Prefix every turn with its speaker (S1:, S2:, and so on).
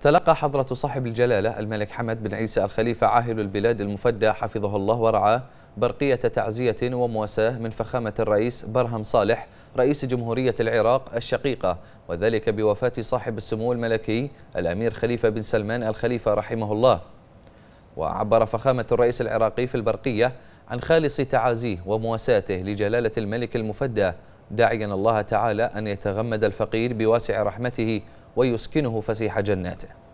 S1: تلقى حضرة صاحب الجلالة الملك حمد بن عيسى الخليفة عاهل البلاد المفدى حفظه الله ورعاه برقية تعزية ومواساة من فخامة الرئيس برهم صالح رئيس جمهورية العراق الشقيقة وذلك بوفاة صاحب السمو الملكي الأمير خليفة بن سلمان الخليفة رحمه الله وعبر فخامة الرئيس العراقي في البرقية عن خالص تعازيه ومواساته لجلالة الملك المفدى داعيا الله تعالى أن يتغمد الفقير بواسع رحمته ويسكنه فسيح جناته